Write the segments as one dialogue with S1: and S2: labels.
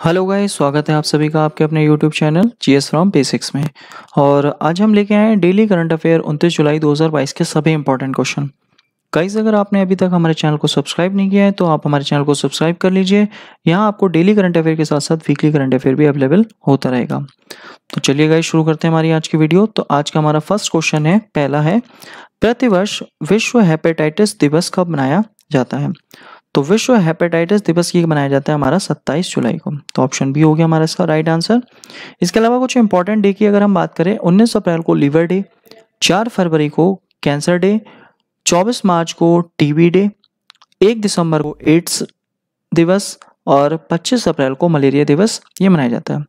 S1: hello guys स्वागत है आप सभी का आपके अपने YouTube channel G S from basics में और आज हम लेके आए हैं डेली करंट अफेयर 29 जुलाई 2022 के सभी इंपॉर्टेंट क्वेश्चन गाइस अगर आपने अभी तक हमारे चैनल को सब्सक्राइब नहीं किया है तो आप हमारे चैनल को सब्सक्राइब कर लीजिए यहाँ आपको डेली करंट अफेयर के साथ साथ वीकली करंट अफेयर भी अवेलेबल होता रहेगा तो चलिए गाइज शुरू करते हैं हमारी आज की वीडियो तो आज का हमारा फर्स्ट क्वेश्चन है पहला है प्रतिवर्ष विश्व हेपेटाइटिस दिवस कब मनाया जाता है तो विश्व हेपेटाइटिस दिवस ये मनाया जाता है हमारा 27 जुलाई को तो ऑप्शन बी हो गया हमारा इसका राइट आंसर इसके अलावा कुछ इंपॉर्टेंट डे की अगर हम बात करें उन्नीस अप्रैल को लीवर डे चार फरवरी को कैंसर डे चौबीस मार्च को टीबी डे एक दिसंबर को एड्स दिवस और 25 अप्रैल को मलेरिया दिवस ये मनाया जाता है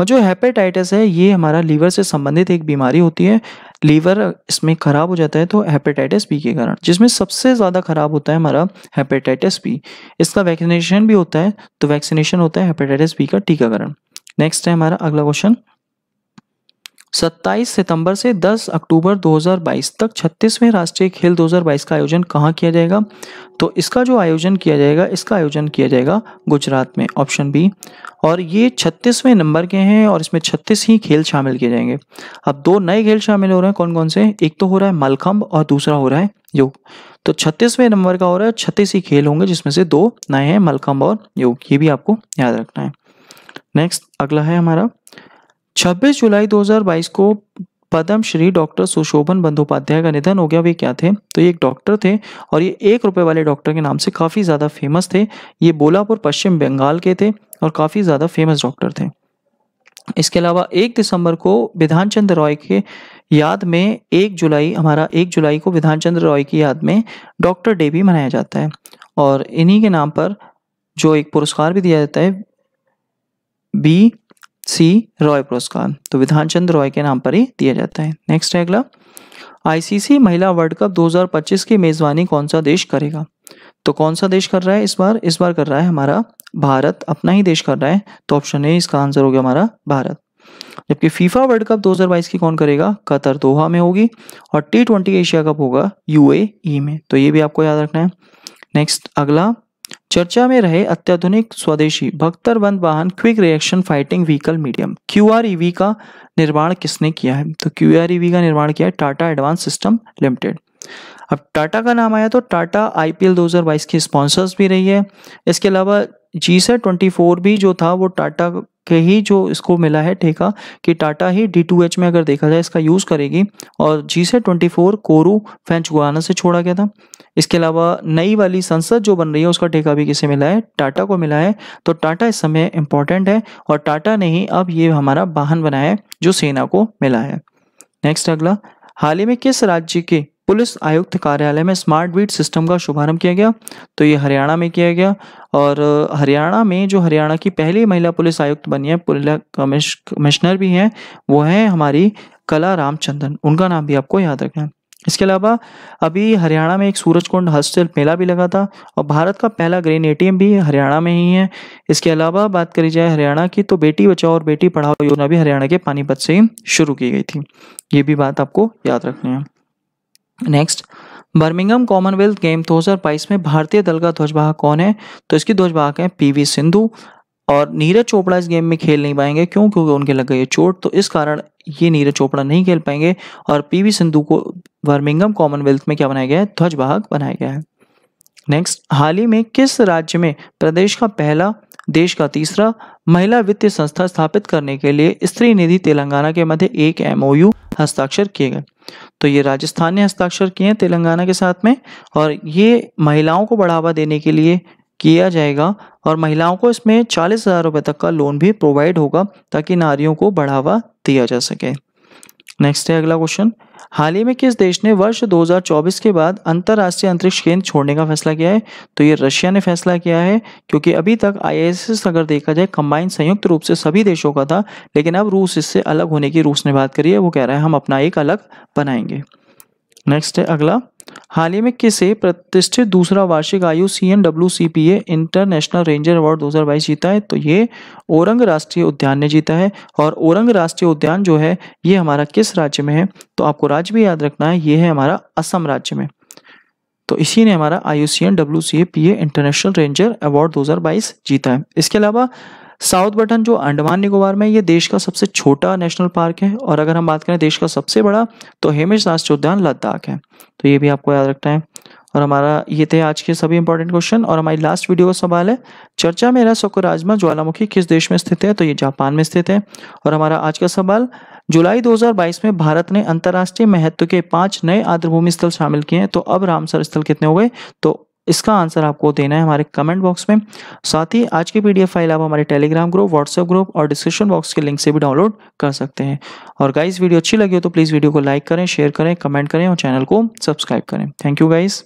S1: और जो हेपेटाइटिस है ये हमारा लीवर से संबंधित एक बीमारी होती है लीवर इसमें ख़राब हो जाता है तो हेपेटाइटिस बी के कारण जिसमें सबसे ज़्यादा ख़राब होता है हमारा हेपेटाइटिस बी इसका वैक्सीनेशन भी होता है तो वैक्सीनेशन होता है हेपेटाइटिस बी का टीकाकरण नेक्स्ट है हमारा अगला क्वेश्चन 27 सितंबर से 10 अक्टूबर 2022 तक 36वें राष्ट्रीय खेल 2022 का आयोजन कहाँ किया जाएगा तो इसका जो आयोजन किया जाएगा इसका आयोजन किया जाएगा गुजरात में ऑप्शन बी और ये 36वें नंबर के हैं और इसमें 36 ही खेल शामिल किए जाएंगे अब दो नए खेल शामिल हो रहे हैं कौन कौन से एक तो हो रहा है मलखम्ब और दूसरा हो रहा है योग तो छत्तीसवें नंबर का हो रहा है छत्तीस ही खेल होंगे जिसमें से दो नए हैं मलखम्ब और योग ये भी आपको याद रखना है नेक्स्ट अगला है हमारा छब्बीस जुलाई दो को पद्म श्री डॉक्टर सुशोभन बंदोपाध्याय का निधन हो गया वे क्या थे तो ये एक डॉक्टर थे और ये एक रुपए वाले डॉक्टर के नाम से काफ़ी ज़्यादा फेमस थे ये बोलापुर पश्चिम बंगाल के थे और काफ़ी ज़्यादा फेमस डॉक्टर थे इसके अलावा एक दिसंबर को विधान चंद्र रॉय के याद में एक जुलाई हमारा एक जुलाई को विधान चंद्र रॉय की याद में डॉक्टर डे भी मनाया जाता है और इन्हीं के नाम पर जो एक पुरस्कार भी दिया जाता है बी सी रॉय पुरस्कार तो विधानचंद रॉय के नाम पर ही दिया जाता है नेक्स्ट है अगला आईसीसी महिला वर्ल्ड कप 2025 की मेजबानी कौन सा देश करेगा तो कौन सा देश कर रहा है इस बार इस बार कर रहा है हमारा भारत अपना ही देश कर रहा है तो ऑप्शन ए इसका आंसर हो गया हमारा भारत जबकि फीफा वर्ल्ड कप 2022 की कौन करेगा कतर दोहा में होगी और T twenty Asia cup UAE यूएई e में तो ये भी आपको याद रखना है नेक्स्ट अगला चर्चा में रहे अत्याधुनिक स्वदेशी बंद वाहन quick reaction fighting vehicle medium Q का निर्माण किसने किया है तो क्यू का निर्माण किया है टाटा एडवांस सिस्टम लिमिटेड अब टाटा का नाम आया तो टाटा आईपीएल 2022 की स्पॉन्सर्स भी रही है इसके अलावा जी से ट्वेंटी भी जो था वो टाटा के ही जो इसको मिला है ठेका कि टाटा ही डी टू एच में अगर देखा जाए इसका यूज़ करेगी और GSAT twenty four Kourou French Guiana से छोड़ा गया था इसके अलावा नई वाली संसद जो बन रही है उसका ठेका भी किसे मिला है टाटा को मिला है तो टाटा इस समय इंपॉर्टेंट है और टाटा ने ही अब ये हमारा वाहन बनाया है जो सेना को मिला है नेक्स्ट अगला हाल ही में किस राज्य के पुलिस आयुक्त कार्यालय में स्मार्ट बीट सिस्टम का शुभारंभ किया गया तो ये हरियाणा में किया गया और हरियाणा में जो हरियाणा की पहली महिला पुलिस आयुक्त बनी है पुलिस कमिश्नर भी हैं वो हैं हमारी कला रामचंद्रन उनका नाम भी आपको याद रखना है इसके अलावा अभी हरियाणा में एक सूरज कुंड हस्टल मेला भी लगा था और भारत का पहला ग्रीन एटीएम भी हरियाणा में ही है इसके अलावा बात करी जाए हरियाणा की तो बेटी बचाओ और बेटी पढ़ाओ योजना भी हरियाणा के पानीपत से ही शुरू की गई थी ये भी बात आपको याद रखनी है नेक्स्ट बर्मिंगम कॉमनवेल्थ गेम 2022 में भारतीय दल का ध्वजवाहक कौन है तो इसकी ध्वजवाहक है पीवी सिंधु और नीरज चोपड़ा इस गेम में खेल नहीं पाएंगे क्यों क्योंकि उनके लग गई चोट तो इस कारण ये नीरज चोपड़ा नहीं खेल पाएंगे और पीवी सिंधु को बर्मिंगम कॉमनवेल्थ में क्या बनाया गया है ध्वजवाहक बनाया गया है नेक्स्ट हाल ही में किस राज्य में प्रदेश का पहला देश का तीसरा महिला वित्तीय संस्था स्थापित करने के लिए स्त्री निधि तेलंगाना के मध्य एक एमओयू हस्ताक्षर किए गए तो ये राजस्थान ने हस्ताक्षर किए हैं तेलंगाना के साथ में और ये महिलाओं को बढ़ावा देने के लिए किया जाएगा और महिलाओं को इसमें चालीस हज़ार रुपये तक का लोन भी प्रोवाइड होगा ताकि नारियों को बढ़ावा दिया जा सके नेक्स्ट है अगला क्वेश्चन हाल ही में किस देश ने वर्ष 2024 के बाद अंतर्राष्ट्रीय अंतरिक्ष केंद्र छोड़ने का फैसला किया है तो ये रशिया ने फैसला किया है क्योंकि अभी तक आईएसएस अगर देखा जाए कंबाइंड संयुक्त रूप से सभी देशों का था लेकिन अब रूस इससे अलग होने की रूस ने बात करी है वो कह रहा है हम अपना एक अलग बनाएंगे नेक्स्ट है अगला हाल ही में किसे प्रतिष्ठित दूसरा वार्षिक I U C N W C P A international ranger award 2022 जीता है तो ये औरंग राष्ट्रीय उद्यान ने जीता है और औरंग राष्ट्रीय उद्यान जो है ये हमारा किस राज्य में है तो आपको राज्य भी याद रखना है ये है हमारा असम राज्य में तो इसी ने हमारा I U C N W C A P A international ranger award 2022 जीता है इसके अलावा साउथ बटन जो अंडमान निकोबार में ये देश का सबसे छोटा नेशनल पार्क है और अगर हम बात करें देश का सबसे बड़ा तो हेमेश राष्ट्रीय उद्यान लद्दाख है तो ये भी आपको याद रखना है और हमारा ये थे आज के सभी इंपॉर्टेंट क्वेश्चन और हमारी लास्ट वीडियो का सवाल है चर्चा में राजमा ज्वालामुखी किस देश में स्थित है तो ये जापान में स्थित है और हमारा आज का सवाल जुलाई 2022 में भारत ने अंतर्राष्ट्रीय महत्व के पांच नए आर्द्रभूमि स्थल शामिल किए हैं तो अब रामसर स्थल कितने हो गए तो इसका आंसर आपको देना है हमारे कमेंट बॉक्स में साथ ही आज की पीडीएफ फाइल आप हमारे टेलीग्राम ग्रुप व्हाट्सएप ग्रुप और डिस्क्रिप्शन बॉक्स के लिंक से भी डाउनलोड कर सकते हैं और गाइज वीडियो अच्छी लगी हो तो प्लीज़ वीडियो को लाइक करें शेयर करें कमेंट करें और चैनल को सब्सक्राइब करें थैंक यू गाइज़